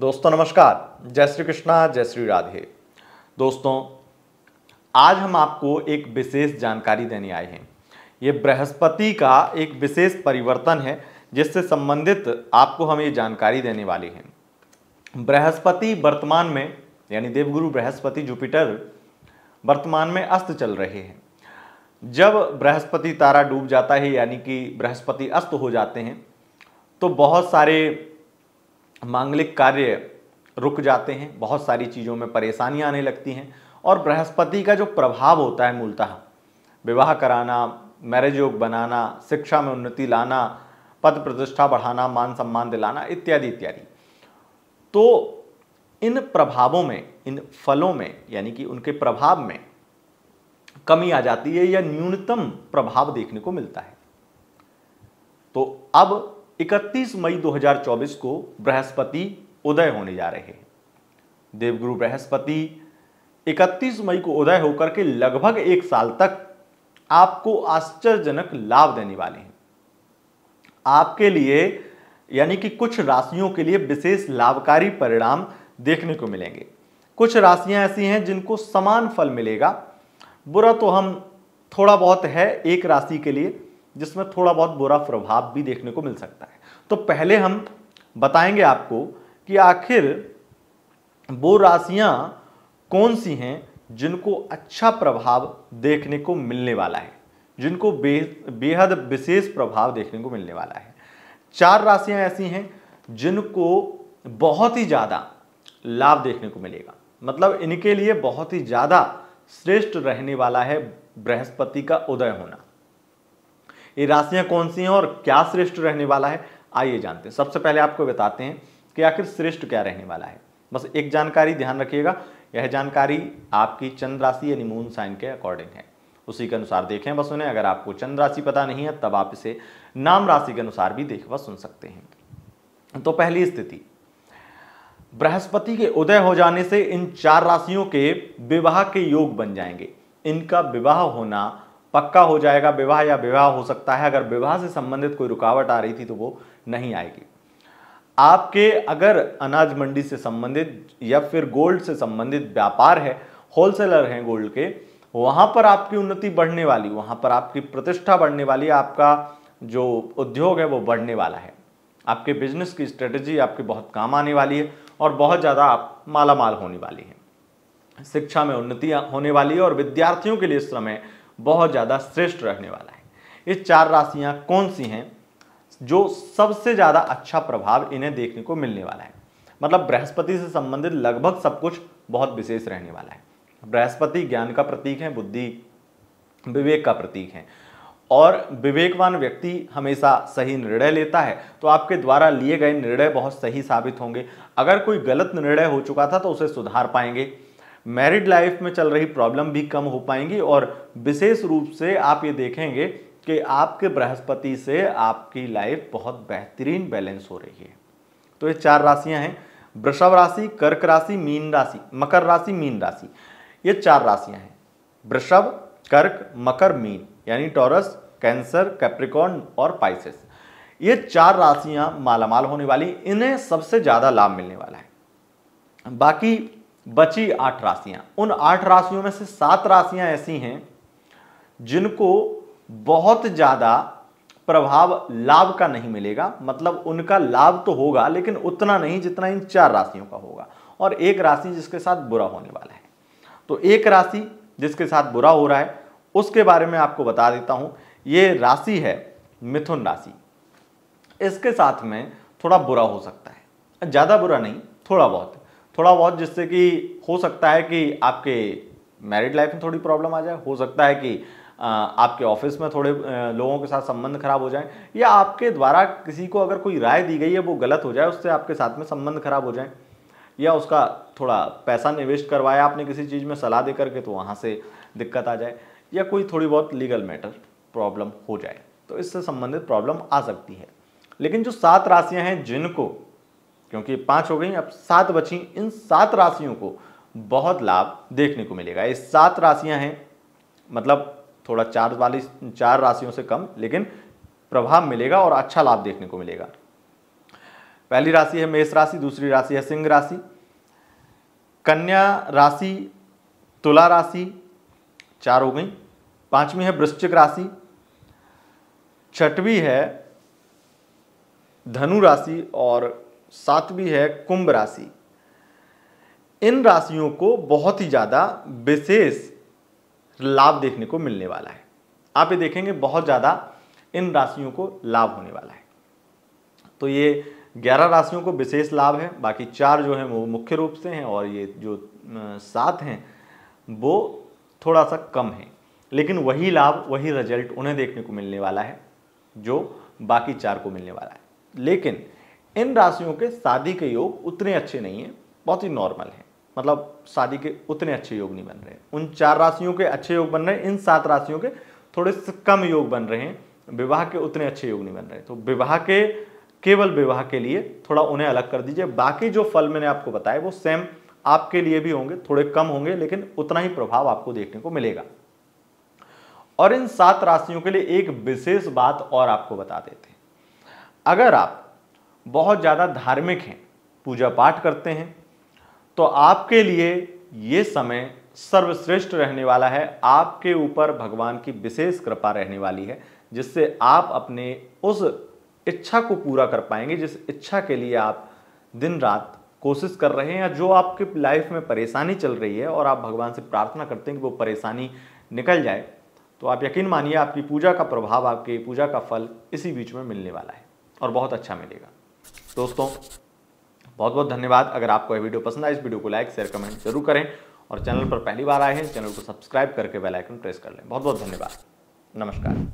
दोस्तों नमस्कार जय श्री कृष्णा जय श्री राधे दोस्तों आज हम आपको एक विशेष जानकारी देने आए हैं ये बृहस्पति का एक विशेष परिवर्तन है जिससे संबंधित आपको हम ये जानकारी देने वाले हैं बृहस्पति वर्तमान में यानी देवगुरु बृहस्पति जुपिटर वर्तमान में अस्त चल रहे हैं जब बृहस्पति तारा डूब जाता है यानी कि बृहस्पति अस्त हो जाते हैं तो बहुत सारे मांगलिक कार्य रुक जाते हैं बहुत सारी चीज़ों में परेशानियाँ आने लगती हैं और बृहस्पति का जो प्रभाव होता है मूलतः विवाह कराना मैरिज योग बनाना शिक्षा में उन्नति लाना पद प्रतिष्ठा बढ़ाना मान सम्मान दिलाना इत्यादि इत्यादि तो इन प्रभावों में इन फलों में यानी कि उनके प्रभाव में कमी आ जाती है या न्यूनतम प्रभाव देखने को मिलता है तो अब 31 मई 2024 को बृहस्पति उदय होने जा रहे हैं देवगुरु बृहस्पति 31 मई को उदय होकर के लगभग एक साल तक आपको आश्चर्यजनक लाभ देने वाले हैं आपके लिए यानी कि कुछ राशियों के लिए विशेष लाभकारी परिणाम देखने को मिलेंगे कुछ राशियां ऐसी हैं जिनको समान फल मिलेगा बुरा तो हम थोड़ा बहुत है एक राशि के लिए जिसमें थोड़ा बहुत बुरा प्रभाव भी देखने को मिल सकता है तो पहले हम बताएंगे आपको कि आखिर वो राशियां कौन सी हैं जिनको अच्छा प्रभाव देखने को मिलने वाला है जिनको बे बेहद विशेष प्रभाव देखने को मिलने वाला है चार राशियां ऐसी हैं जिनको बहुत ही ज़्यादा लाभ देखने को मिलेगा मतलब इनके लिए बहुत ही ज़्यादा श्रेष्ठ रहने वाला है बृहस्पति का उदय होना ये राशियां कौन सी हैं और क्या श्रेष्ठ रहने वाला है आइए जानते हैं सबसे पहले आपको बताते हैं कि आखिर श्रेष्ठ क्या रहने वाला है बस एक जानकारी ध्यान रखिएगा यह जानकारी आपकी चंद्र राशि यानी मून साइन के अकॉर्डिंग है उसी के अनुसार देखें बस उन्हें अगर आपको चंद्र राशि पता नहीं है तब आप इसे नाम राशि के अनुसार भी देख व सुन सकते हैं तो पहली स्थिति बृहस्पति के उदय हो जाने से इन चार राशियों के विवाह के योग बन जाएंगे इनका विवाह होना पक्का हो जाएगा विवाह या विवाह हो सकता है अगर विवाह से संबंधित कोई रुकावट आ रही थी तो वो नहीं आएगी आपके अगर अनाज मंडी से संबंधित या फिर गोल्ड से संबंधित व्यापार है होलसेलर हैं गोल्ड के वहाँ पर आपकी उन्नति बढ़ने वाली वहाँ पर आपकी प्रतिष्ठा बढ़ने वाली आपका जो उद्योग है वो बढ़ने वाला है आपके बिजनेस की स्ट्रेटजी आपके बहुत काम आने वाली है और बहुत ज़्यादा आप माला माल होने वाली है शिक्षा में उन्नति होने वाली है और विद्यार्थियों के लिए इस समय बहुत ज़्यादा श्रेष्ठ रहने वाला है ये चार राशियाँ कौन सी हैं जो सबसे ज़्यादा अच्छा प्रभाव इन्हें देखने को मिलने वाला है मतलब बृहस्पति से संबंधित लगभग सब कुछ बहुत विशेष रहने वाला है बृहस्पति ज्ञान का प्रतीक है बुद्धि विवेक का प्रतीक है और विवेकवान व्यक्ति हमेशा सही निर्णय लेता है तो आपके द्वारा लिए गए निर्णय बहुत सही साबित होंगे अगर कोई गलत निर्णय हो चुका था तो उसे सुधार पाएंगे मैरिड लाइफ में चल रही प्रॉब्लम भी कम हो पाएंगी और विशेष रूप से आप ये देखेंगे कि आपके बृहस्पति से आपकी लाइफ बहुत बेहतरीन बैलेंस हो रही है तो ये चार राशियां हैं वृषभ राशि कर्क राशि मीन राशि मकर राशि मीन राशि ये चार राशियां हैं वृषभ कर्क मकर मीन यानी टॉरस कैंसर कैप्रिकॉन और पाइसिस ये चार राशियां मालामाल होने वाली इन्हें सबसे ज़्यादा लाभ मिलने वाला है बाकी बची आठ राशियां उन आठ राशियों में से सात राशियां ऐसी हैं जिनको बहुत ज़्यादा प्रभाव लाभ का नहीं मिलेगा मतलब उनका लाभ तो होगा लेकिन उतना नहीं जितना इन चार राशियों का होगा और एक राशि जिसके साथ बुरा होने वाला है तो एक राशि जिसके साथ बुरा हो रहा है उसके बारे में आपको बता देता हूं ये राशि है मिथुन राशि इसके साथ में थोड़ा बुरा हो सकता है ज़्यादा बुरा नहीं थोड़ा बहुत थोड़ा बहुत जिससे कि हो सकता है कि आपके मैरिड लाइफ में थोड़ी प्रॉब्लम आ जाए हो सकता है कि आपके ऑफिस में थोड़े लोगों के साथ संबंध खराब हो जाए या आपके द्वारा किसी को अगर कोई राय दी गई है वो गलत हो जाए उससे आपके साथ में संबंध खराब हो जाए या उसका थोड़ा पैसा निवेश करवाया आपने किसी चीज़ में सलाह दे करके तो वहाँ से दिक्कत आ जाए या कोई थोड़ी बहुत लीगल मैटर प्रॉब्लम हो जाए तो इससे संबंधित प्रॉब्लम आ सकती है लेकिन जो सात राशियाँ हैं जिनको क्योंकि पांच हो गई अब सात बची इन सात राशियों को बहुत लाभ देखने को मिलेगा ये सात राशियां हैं मतलब थोड़ा चार वाली चार राशियों से कम लेकिन प्रभाव मिलेगा और अच्छा लाभ देखने को मिलेगा पहली राशि है मेष राशि दूसरी राशि है सिंह राशि कन्या राशि तुला राशि चार हो गई पांचवी है वृश्चिक राशि छठवीं है धनु राशि और सातवीं है कुंभ राशि इन राशियों को बहुत ही ज़्यादा विशेष लाभ देखने को मिलने वाला है आप ये देखेंगे बहुत ज़्यादा इन राशियों को लाभ होने वाला है तो ये ग्यारह राशियों को विशेष लाभ है बाकी चार जो हैं वो मुख्य रूप से हैं और ये जो सात हैं वो थोड़ा सा कम है लेकिन वही लाभ वही रिजल्ट उन्हें देखने को मिलने वाला है जो बाकी चार को मिलने वाला है लेकिन इन राशियों के शादी के योग उतने अच्छे नहीं हैं बहुत ही नॉर्मल हैं मतलब शादी के उतने अच्छे योग नहीं बन रहे उन चार राशियों के अच्छे योग बन रहे हैं इन सात राशियों के थोड़े से कम योग बन रहे हैं विवाह के उतने अच्छे योग नहीं बन रहे तो विवाह के केवल विवाह के लिए थोड़ा उन्हें अलग कर दीजिए बाकी जो फल मैंने आपको बताए वो सेम आपके लिए भी होंगे थोड़े कम होंगे लेकिन उतना ही प्रभाव आपको देखने को मिलेगा और इन सात राशियों के लिए एक विशेष बात और आपको बता देते हैं अगर आप बहुत ज़्यादा धार्मिक हैं पूजा पाठ करते हैं तो आपके लिए ये समय सर्वश्रेष्ठ रहने वाला है आपके ऊपर भगवान की विशेष कृपा रहने वाली है जिससे आप अपने उस इच्छा को पूरा कर पाएंगे जिस इच्छा के लिए आप दिन रात कोशिश कर रहे हैं या जो आपके लाइफ में परेशानी चल रही है और आप भगवान से प्रार्थना करते हैं कि वो परेशानी निकल जाए तो आप यकीन मानिए आपकी पूजा का प्रभाव आपके पूजा का फल इसी बीच में मिलने वाला है और बहुत अच्छा मिलेगा दोस्तों बहुत बहुत धन्यवाद अगर आपको यह वीडियो पसंद आए इस वीडियो को लाइक शेयर कमेंट जरूर करें और चैनल पर पहली बार आए हैं चैनल को सब्सक्राइब करके बेल आइकन प्रेस कर लें बहुत बहुत धन्यवाद नमस्कार